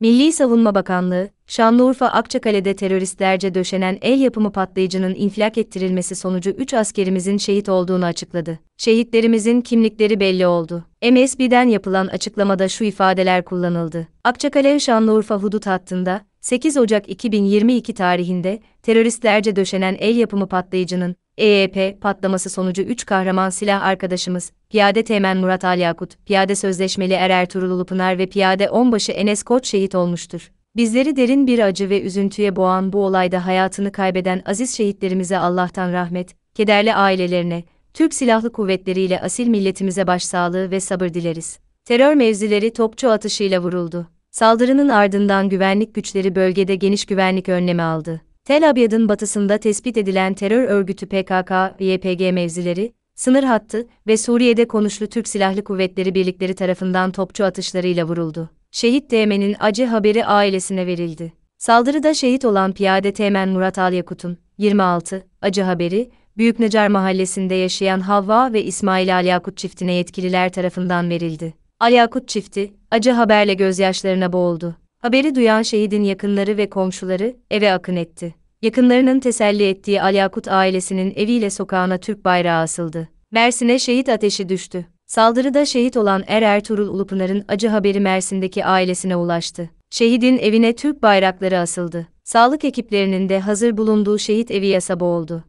Milli Savunma Bakanlığı, Şanlıurfa Akçakale'de teröristlerce döşenen el yapımı patlayıcının infilak ettirilmesi sonucu 3 askerimizin şehit olduğunu açıkladı. Şehitlerimizin kimlikleri belli oldu. MSB'den yapılan açıklamada şu ifadeler kullanıldı. Akçakale-Şanlıurfa hudut hattında 8 Ocak 2022 tarihinde teröristlerce döşenen el yapımı patlayıcının EYP e patlaması sonucu 3 kahraman silah arkadaşımız, Piyade Teğmen Murat Alyakut, Piyade Sözleşmeli Er Ertuğrul Pınar ve Piyade Onbaşı Enes Koç şehit olmuştur. Bizleri derin bir acı ve üzüntüye boğan bu olayda hayatını kaybeden aziz şehitlerimize Allah'tan rahmet, kederli ailelerine, Türk Silahlı Kuvvetleri ile asil milletimize başsağlığı ve sabır dileriz. Terör mevzileri topçu atışıyla vuruldu. Saldırının ardından güvenlik güçleri bölgede geniş güvenlik önlemi aldı. Tel Abyad'ın batısında tespit edilen terör örgütü PKK, YPG mevzileri, sınır hattı ve Suriye'de konuşlu Türk Silahlı Kuvvetleri birlikleri tarafından topçu atışlarıyla vuruldu. Şehit Teğmen'in acı haberi ailesine verildi. Saldırıda şehit olan piyade Teğmen Murat Alyakut'un, 26, acı haberi, Büyük Necar mahallesinde yaşayan Havva ve İsmail Alyakut çiftine yetkililer tarafından verildi. Alyakut çifti, acı haberle gözyaşlarına boğuldu. Haberi duyan şehidin yakınları ve komşuları eve akın etti. Yakınlarının teselli ettiği Alyakut ailesinin eviyle sokağına Türk bayrağı asıldı. Mersin'e şehit ateşi düştü. Saldırıda şehit olan Er Ertuğrul Ulupınar'ın acı haberi Mersin'deki ailesine ulaştı. Şehidin evine Türk bayrakları asıldı. Sağlık ekiplerinin de hazır bulunduğu şehit evi yasa boğuldu.